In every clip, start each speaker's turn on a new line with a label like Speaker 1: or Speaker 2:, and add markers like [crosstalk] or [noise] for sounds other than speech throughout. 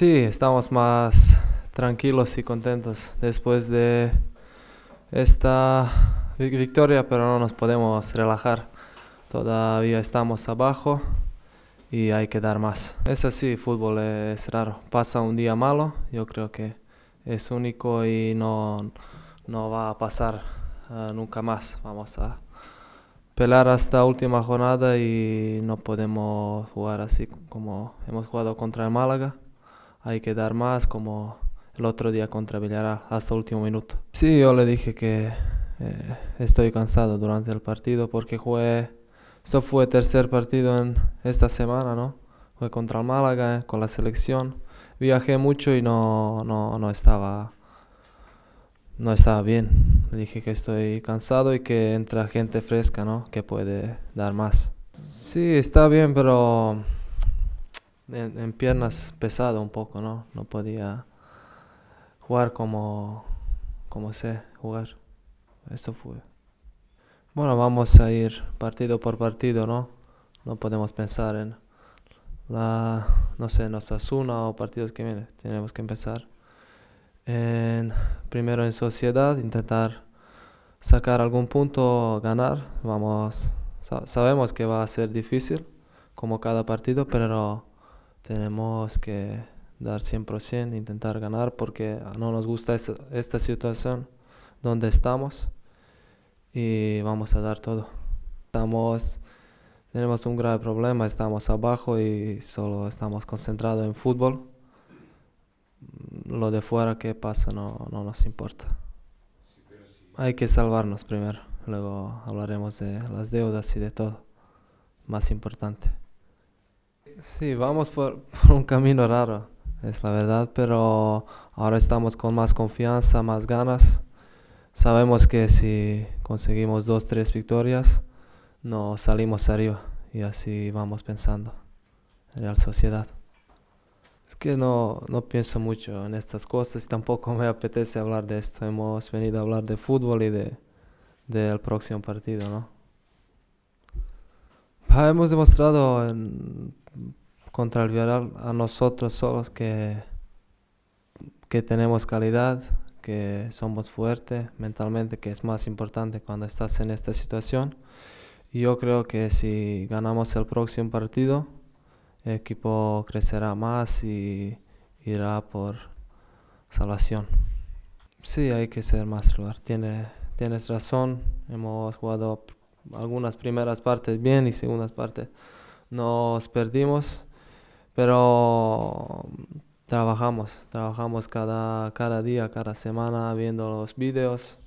Speaker 1: Sí, estamos más tranquilos y contentos después de esta victoria, pero no nos podemos relajar. Todavía estamos abajo y hay que dar más. Es así, fútbol es raro. Pasa un día malo, yo creo que es único y no, no va a pasar eh, nunca más. Vamos a pelear hasta última jornada y no podemos jugar así como hemos jugado contra el Málaga hay que dar más, como el otro día contra Villarreal, hasta el último minuto. Sí, yo le dije que eh, estoy cansado durante el partido porque jugué, esto fue tercer partido en esta semana, ¿no? Fue contra el Málaga, eh, con la selección. Viajé mucho y no, no, no estaba no estaba bien. Le dije que estoy cansado y que entra gente fresca, ¿no? Que puede dar más. Sí, está bien, pero en, piernas pesado un poco, ¿no? No podía jugar como, como sé jugar. Esto fue. Bueno, vamos a ir partido por partido, ¿no? No podemos pensar en la, no sé, Osasuna o partidos que vienen. Tenemos que empezar primero en sociedad, intentar sacar algún punto, ganar. Vamos, sabemos que va a ser difícil como cada partido, pero tenemos que dar 100%, intentar ganar porque ah, no nos gusta esta, situación donde estamos y vamos a dar todo. Estamos, tenemos un grave problema, estamos abajo y solo estamos concentrados en fútbol. Lo de fuera que pasa no, no nos importa. Hay que salvarnos primero, luego hablaremos de las deudas y de todo, más importante. Sí, vamos [laughs] por, un camino raro, es la verdad, pero ahora estamos con más confianza, más ganas. Sabemos que si conseguimos dos, tres victorias, nos salimos arriba y así vamos pensando en la sociedad. Es que no, no pienso mucho en estas cosas y tampoco me apetece hablar de esto. Hemos venido a hablar de fútbol y de, del próximo partido, ¿no? Ah, hemos demostrado contra el Villarreal a nosotros solos que, que tenemos calidad, que somos fuertes mentalmente, que es más importante cuando estás en esta situación. Y yo creo que si ganamos el próximo partido, el equipo crecerá más y irá por salvación. Sí, hay que ser más lugar. tienes razón, hemos jugado algunas primeras partes bien y segundas partes nos perdimos, pero trabajamos, trabajamos cada, cada día, cada semana, viendo los vídeos,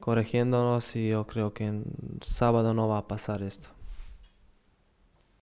Speaker 1: corrigiéndonos y yo creo que en sábado no va a pasar esto.